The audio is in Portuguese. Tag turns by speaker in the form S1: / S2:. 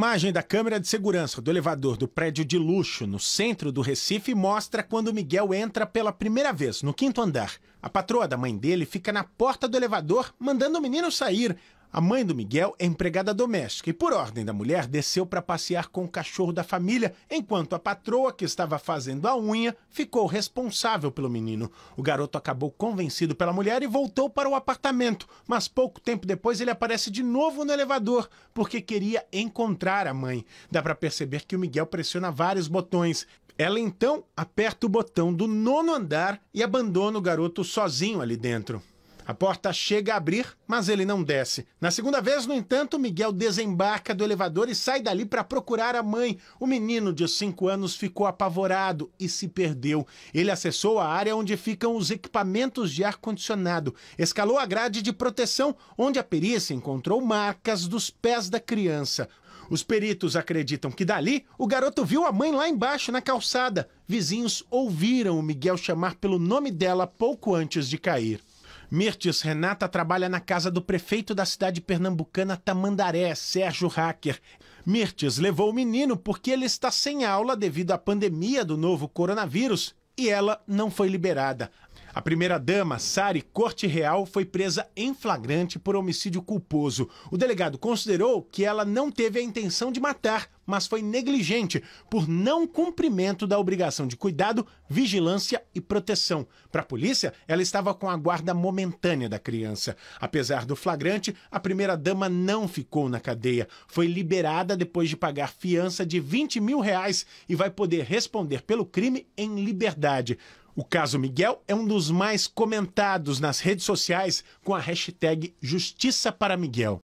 S1: imagem da câmera de segurança do elevador do prédio de luxo no centro do Recife mostra quando Miguel entra pela primeira vez no quinto andar. A patroa da mãe dele fica na porta do elevador, mandando o menino sair, a mãe do Miguel é empregada doméstica e, por ordem da mulher, desceu para passear com o cachorro da família, enquanto a patroa, que estava fazendo a unha, ficou responsável pelo menino. O garoto acabou convencido pela mulher e voltou para o apartamento, mas pouco tempo depois ele aparece de novo no elevador, porque queria encontrar a mãe. Dá para perceber que o Miguel pressiona vários botões. Ela então aperta o botão do nono andar e abandona o garoto sozinho ali dentro. A porta chega a abrir, mas ele não desce. Na segunda vez, no entanto, Miguel desembarca do elevador e sai dali para procurar a mãe. O menino de 5 anos ficou apavorado e se perdeu. Ele acessou a área onde ficam os equipamentos de ar-condicionado, escalou a grade de proteção, onde a perícia encontrou marcas dos pés da criança. Os peritos acreditam que dali o garoto viu a mãe lá embaixo na calçada. Vizinhos ouviram o Miguel chamar pelo nome dela pouco antes de cair. Mirtes Renata trabalha na casa do prefeito da cidade pernambucana Tamandaré, Sérgio Hacker. Mirtes levou o menino porque ele está sem aula devido à pandemia do novo coronavírus e ela não foi liberada. A primeira-dama, Sari Corte Real, foi presa em flagrante por homicídio culposo. O delegado considerou que ela não teve a intenção de matar, mas foi negligente por não cumprimento da obrigação de cuidado, vigilância e proteção. Para a polícia, ela estava com a guarda momentânea da criança. Apesar do flagrante, a primeira-dama não ficou na cadeia. Foi liberada depois de pagar fiança de 20 mil reais e vai poder responder pelo crime em liberdade. O caso Miguel é um dos mais comentados nas redes sociais com a hashtag Justiça para Miguel.